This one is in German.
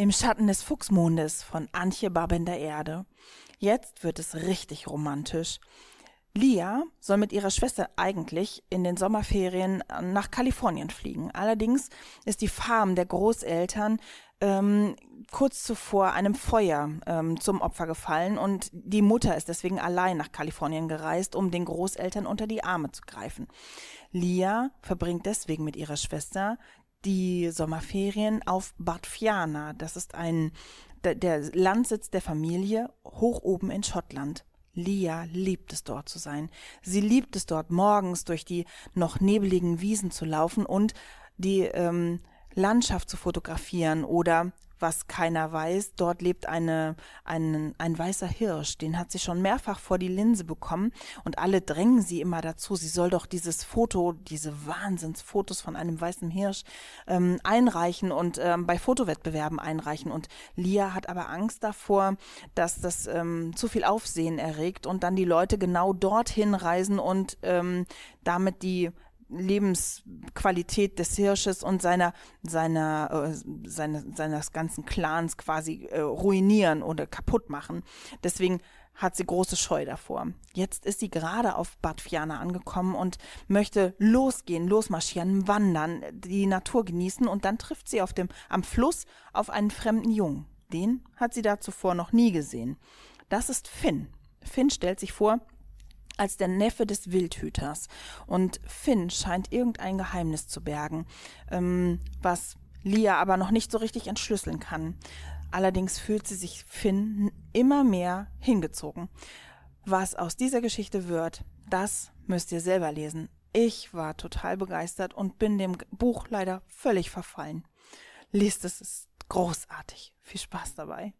Im Schatten des Fuchsmondes von Antje Babender Erde. Jetzt wird es richtig romantisch. Lia soll mit ihrer Schwester eigentlich in den Sommerferien nach Kalifornien fliegen. Allerdings ist die Farm der Großeltern ähm, kurz zuvor einem Feuer ähm, zum Opfer gefallen und die Mutter ist deswegen allein nach Kalifornien gereist, um den Großeltern unter die Arme zu greifen. Lia verbringt deswegen mit ihrer Schwester die Sommerferien auf Bad Fiana. Das ist ein, der, der Landsitz der Familie hoch oben in Schottland. Lia liebt es dort zu sein. Sie liebt es dort morgens durch die noch nebeligen Wiesen zu laufen und die ähm, Landschaft zu fotografieren oder was keiner weiß. Dort lebt eine, ein, ein weißer Hirsch, den hat sie schon mehrfach vor die Linse bekommen und alle drängen sie immer dazu, sie soll doch dieses Foto, diese Wahnsinnsfotos von einem weißen Hirsch ähm, einreichen und ähm, bei Fotowettbewerben einreichen. Und Lia hat aber Angst davor, dass das ähm, zu viel Aufsehen erregt und dann die Leute genau dorthin reisen und ähm, damit die Lebensqualität des Hirsches und seiner, seiner, äh, seine, seines ganzen Clans quasi äh, ruinieren oder kaputt machen. Deswegen hat sie große Scheu davor. Jetzt ist sie gerade auf Bad Viana angekommen und möchte losgehen, losmarschieren, wandern, die Natur genießen und dann trifft sie auf dem, am Fluss auf einen fremden Jungen. Den hat sie da zuvor noch nie gesehen. Das ist Finn. Finn stellt sich vor, als der Neffe des Wildhüters. Und Finn scheint irgendein Geheimnis zu bergen, ähm, was Lia aber noch nicht so richtig entschlüsseln kann. Allerdings fühlt sie sich Finn immer mehr hingezogen. Was aus dieser Geschichte wird, das müsst ihr selber lesen. Ich war total begeistert und bin dem Buch leider völlig verfallen. Lest es, es ist großartig. Viel Spaß dabei.